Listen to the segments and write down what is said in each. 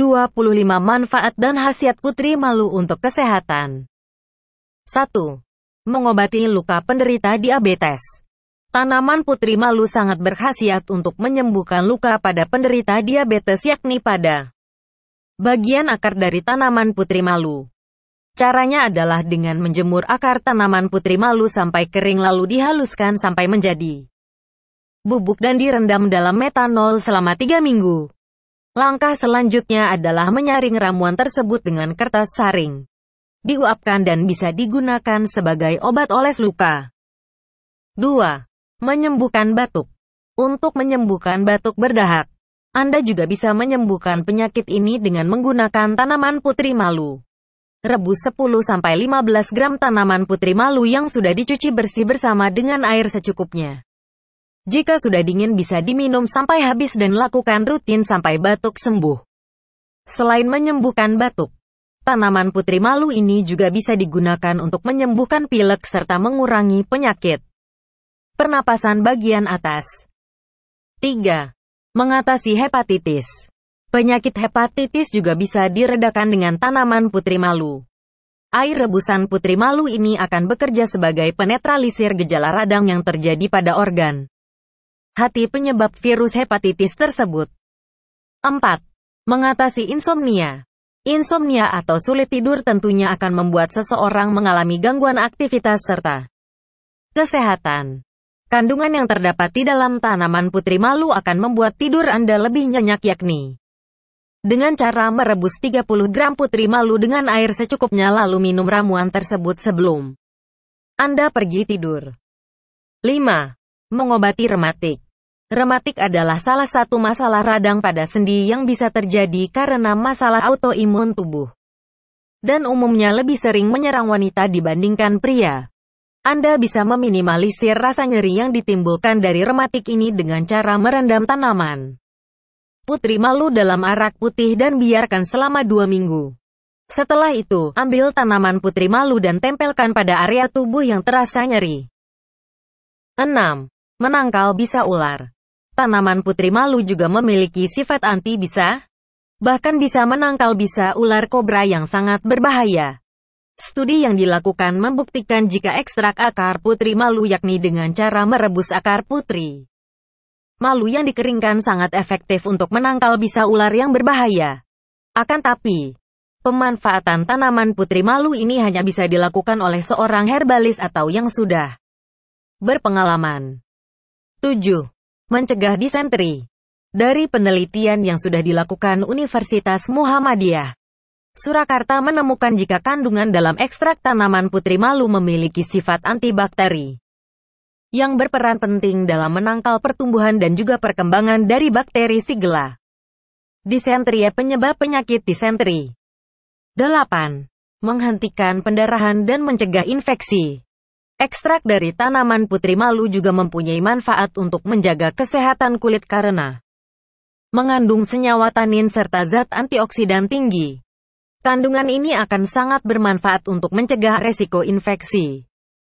25 manfaat dan khasiat putri malu untuk kesehatan. 1. Mengobati luka penderita diabetes. Tanaman putri malu sangat berkhasiat untuk menyembuhkan luka pada penderita diabetes yakni pada bagian akar dari tanaman putri malu. Caranya adalah dengan menjemur akar tanaman putri malu sampai kering lalu dihaluskan sampai menjadi bubuk dan direndam dalam metanol selama 3 minggu. Langkah selanjutnya adalah menyaring ramuan tersebut dengan kertas saring. Diuapkan dan bisa digunakan sebagai obat oles luka. 2. Menyembuhkan batuk. Untuk menyembuhkan batuk berdahak, Anda juga bisa menyembuhkan penyakit ini dengan menggunakan tanaman putri malu. Rebus 10-15 gram tanaman putri malu yang sudah dicuci bersih bersama dengan air secukupnya. Jika sudah dingin bisa diminum sampai habis dan lakukan rutin sampai batuk sembuh. Selain menyembuhkan batuk, tanaman putri malu ini juga bisa digunakan untuk menyembuhkan pilek serta mengurangi penyakit. Pernapasan bagian atas. 3. Mengatasi hepatitis. Penyakit hepatitis juga bisa diredakan dengan tanaman putri malu. Air rebusan putri malu ini akan bekerja sebagai penetralisir gejala radang yang terjadi pada organ hati penyebab virus hepatitis tersebut. 4. Mengatasi insomnia. Insomnia atau sulit tidur tentunya akan membuat seseorang mengalami gangguan aktivitas serta kesehatan. Kandungan yang terdapat di dalam tanaman putri malu akan membuat tidur Anda lebih nyenyak yakni dengan cara merebus 30 gram putri malu dengan air secukupnya lalu minum ramuan tersebut sebelum Anda pergi tidur. 5. Mengobati rematik Rematik adalah salah satu masalah radang pada sendi yang bisa terjadi karena masalah autoimun tubuh. Dan umumnya lebih sering menyerang wanita dibandingkan pria. Anda bisa meminimalisir rasa nyeri yang ditimbulkan dari rematik ini dengan cara merendam tanaman. Putri malu dalam arak putih dan biarkan selama dua minggu. Setelah itu, ambil tanaman putri malu dan tempelkan pada area tubuh yang terasa nyeri. 6 menangkal bisa ular. Tanaman putri malu juga memiliki sifat anti bisa, bahkan bisa menangkal bisa ular kobra yang sangat berbahaya. Studi yang dilakukan membuktikan jika ekstrak akar putri malu yakni dengan cara merebus akar putri. Malu yang dikeringkan sangat efektif untuk menangkal bisa ular yang berbahaya. Akan tapi, pemanfaatan tanaman putri malu ini hanya bisa dilakukan oleh seorang herbalis atau yang sudah berpengalaman. 7. Mencegah disentri. Dari penelitian yang sudah dilakukan Universitas Muhammadiyah, Surakarta menemukan jika kandungan dalam ekstrak tanaman putri malu memiliki sifat antibakteri yang berperan penting dalam menangkal pertumbuhan dan juga perkembangan dari bakteri sigla. Disentria penyebab penyakit disentri. 8. Menghentikan pendarahan dan mencegah infeksi. Ekstrak dari tanaman putri malu juga mempunyai manfaat untuk menjaga kesehatan kulit karena mengandung senyawa tanin serta zat antioksidan tinggi. Kandungan ini akan sangat bermanfaat untuk mencegah resiko infeksi,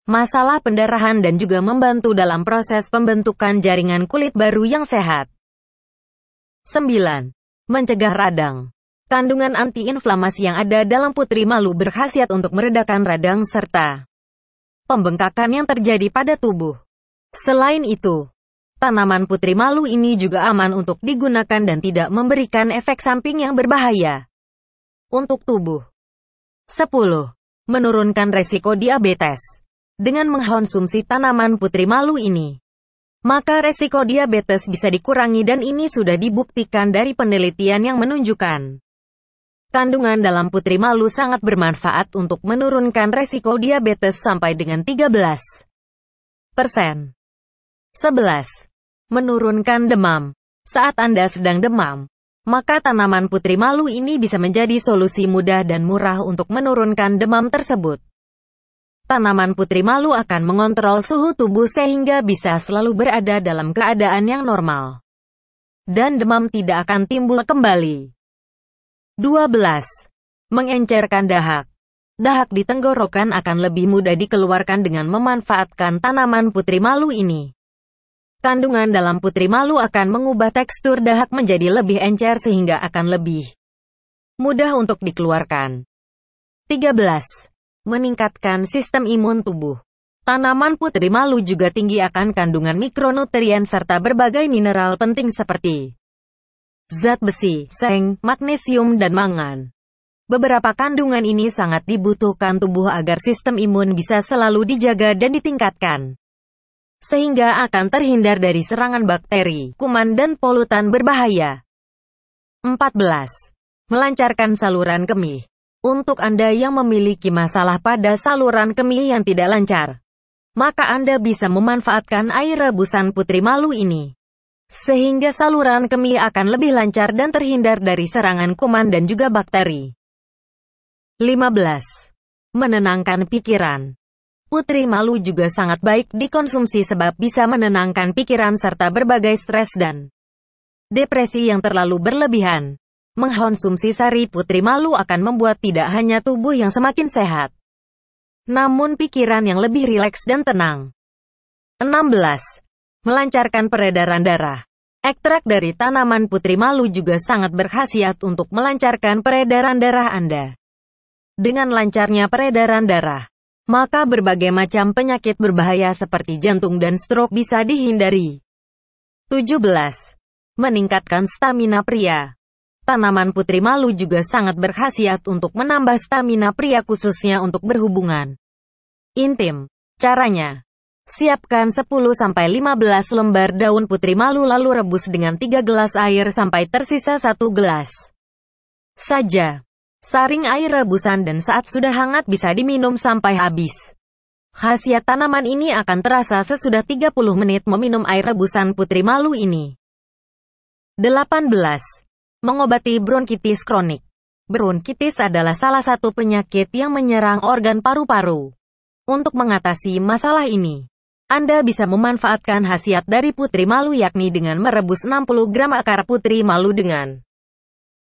masalah pendarahan dan juga membantu dalam proses pembentukan jaringan kulit baru yang sehat. 9. Mencegah radang Kandungan antiinflamasi yang ada dalam putri malu berkhasiat untuk meredakan radang serta pembengkakan yang terjadi pada tubuh. Selain itu, tanaman putri malu ini juga aman untuk digunakan dan tidak memberikan efek samping yang berbahaya untuk tubuh. 10. Menurunkan resiko diabetes dengan mengkonsumsi tanaman putri malu ini. Maka resiko diabetes bisa dikurangi dan ini sudah dibuktikan dari penelitian yang menunjukkan Kandungan dalam putri malu sangat bermanfaat untuk menurunkan resiko diabetes sampai dengan 13 persen. 11. Menurunkan demam. Saat Anda sedang demam, maka tanaman putri malu ini bisa menjadi solusi mudah dan murah untuk menurunkan demam tersebut. Tanaman putri malu akan mengontrol suhu tubuh sehingga bisa selalu berada dalam keadaan yang normal. Dan demam tidak akan timbul kembali. 12. Mengencerkan dahak. Dahak di tenggorokan akan lebih mudah dikeluarkan dengan memanfaatkan tanaman putri malu ini. Kandungan dalam putri malu akan mengubah tekstur dahak menjadi lebih encer sehingga akan lebih mudah untuk dikeluarkan. 13. Meningkatkan sistem imun tubuh. Tanaman putri malu juga tinggi akan kandungan mikronutrien serta berbagai mineral penting seperti zat besi, seng, magnesium dan mangan. Beberapa kandungan ini sangat dibutuhkan tubuh agar sistem imun bisa selalu dijaga dan ditingkatkan. Sehingga akan terhindar dari serangan bakteri, kuman dan polutan berbahaya. 14. Melancarkan saluran kemih. Untuk Anda yang memiliki masalah pada saluran kemih yang tidak lancar, maka Anda bisa memanfaatkan air rebusan putri malu ini sehingga saluran kemih akan lebih lancar dan terhindar dari serangan kuman dan juga bakteri. 15. Menenangkan pikiran Putri malu juga sangat baik dikonsumsi sebab bisa menenangkan pikiran serta berbagai stres dan depresi yang terlalu berlebihan. Mengkonsumsi sari putri malu akan membuat tidak hanya tubuh yang semakin sehat, namun pikiran yang lebih rileks dan tenang. 16 melancarkan peredaran darah. Ekstrak dari tanaman putri malu juga sangat berkhasiat untuk melancarkan peredaran darah Anda. Dengan lancarnya peredaran darah, maka berbagai macam penyakit berbahaya seperti jantung dan stroke bisa dihindari. 17. Meningkatkan stamina pria. Tanaman putri malu juga sangat berkhasiat untuk menambah stamina pria khususnya untuk berhubungan intim. Caranya, Siapkan 10-15 lembar daun putri malu lalu rebus dengan 3 gelas air sampai tersisa 1 gelas saja. Saring air rebusan dan saat sudah hangat bisa diminum sampai habis. Khasiat tanaman ini akan terasa sesudah 30 menit meminum air rebusan putri malu ini. 18. Mengobati bronkitis kronik. Bronkitis adalah salah satu penyakit yang menyerang organ paru-paru. Untuk mengatasi masalah ini, anda bisa memanfaatkan khasiat dari putri malu yakni dengan merebus 60 gram akar putri malu dengan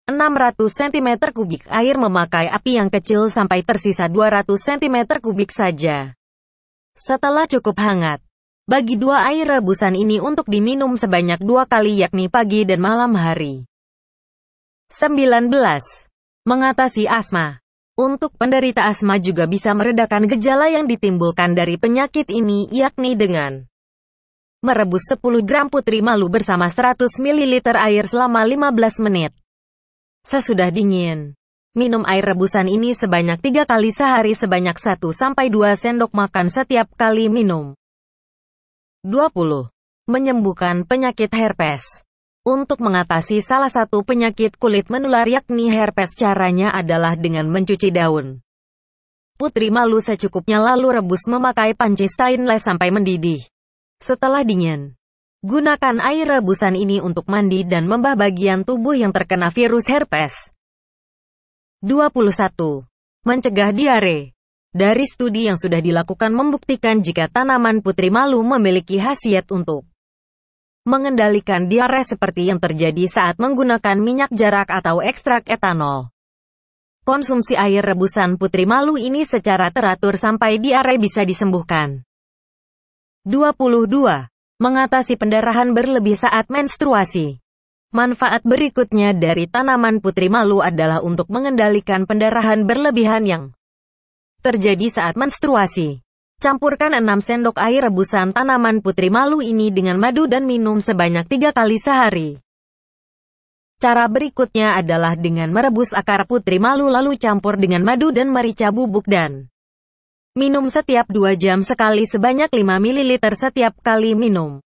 600 cm kubik air memakai api yang kecil sampai tersisa 200 cm kubik saja. Setelah cukup hangat, bagi dua air rebusan ini untuk diminum sebanyak dua kali yakni pagi dan malam hari. 19. Mengatasi asma untuk penderita asma juga bisa meredakan gejala yang ditimbulkan dari penyakit ini, yakni dengan merebus 10 gram putri malu bersama 100 ml air selama 15 menit. Sesudah dingin, minum air rebusan ini sebanyak 3 kali sehari sebanyak 1-2 sendok makan setiap kali minum. 20. Menyembuhkan penyakit herpes. Untuk mengatasi salah satu penyakit kulit menular yakni herpes caranya adalah dengan mencuci daun. Putri malu secukupnya lalu rebus memakai panci stainless sampai mendidih. Setelah dingin, gunakan air rebusan ini untuk mandi dan membah bagian tubuh yang terkena virus herpes. 21. Mencegah diare Dari studi yang sudah dilakukan membuktikan jika tanaman putri malu memiliki khasiat untuk mengendalikan diare seperti yang terjadi saat menggunakan minyak jarak atau ekstrak etanol. Konsumsi air rebusan putri malu ini secara teratur sampai diare bisa disembuhkan. 22. Mengatasi pendarahan berlebih saat menstruasi. Manfaat berikutnya dari tanaman putri malu adalah untuk mengendalikan pendarahan berlebihan yang terjadi saat menstruasi. Campurkan 6 sendok air rebusan tanaman putri malu ini dengan madu dan minum sebanyak 3 kali sehari. Cara berikutnya adalah dengan merebus akar putri malu lalu campur dengan madu dan merica bubuk dan minum setiap 2 jam sekali sebanyak 5 ml setiap kali minum.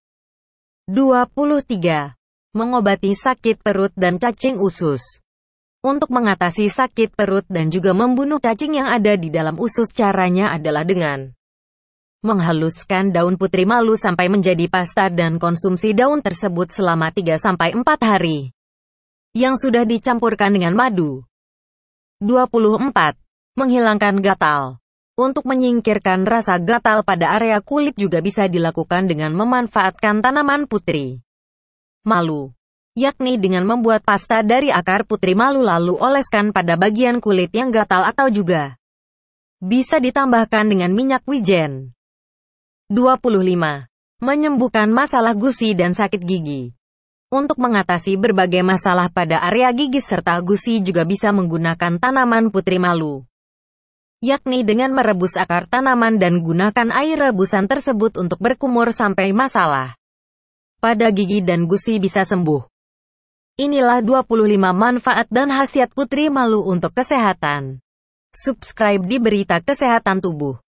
23. Mengobati sakit perut dan cacing usus. Untuk mengatasi sakit perut dan juga membunuh cacing yang ada di dalam usus caranya adalah dengan Menghaluskan daun putri malu sampai menjadi pasta dan konsumsi daun tersebut selama 3-4 hari. Yang sudah dicampurkan dengan madu. 24. Menghilangkan gatal. Untuk menyingkirkan rasa gatal pada area kulit juga bisa dilakukan dengan memanfaatkan tanaman putri malu. Yakni dengan membuat pasta dari akar putri malu lalu oleskan pada bagian kulit yang gatal atau juga bisa ditambahkan dengan minyak wijen. 25. Menyembuhkan masalah gusi dan sakit gigi. Untuk mengatasi berbagai masalah pada area gigi serta gusi juga bisa menggunakan tanaman putri malu. Yakni dengan merebus akar tanaman dan gunakan air rebusan tersebut untuk berkumur sampai masalah. Pada gigi dan gusi bisa sembuh. Inilah 25 manfaat dan khasiat putri malu untuk kesehatan. Subscribe di berita kesehatan tubuh.